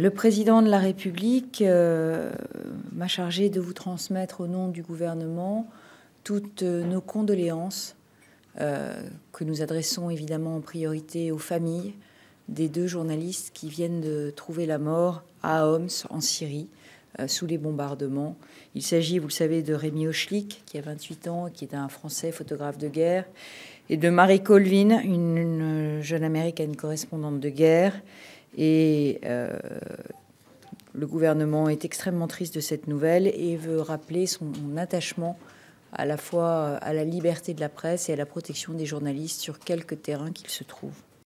Le président de la République euh, m'a chargé de vous transmettre au nom du gouvernement toutes euh, nos condoléances euh, que nous adressons évidemment en priorité aux familles des deux journalistes qui viennent de trouver la mort à Homs en Syrie sous les bombardements. Il s'agit, vous le savez, de Rémi Oschlik, qui a 28 ans, qui est un Français photographe de guerre, et de Marie Colvin, une, une jeune américaine correspondante de guerre. Et euh, le gouvernement est extrêmement triste de cette nouvelle et veut rappeler son attachement à la fois à la liberté de la presse et à la protection des journalistes sur quelque terrain qu'ils se trouvent.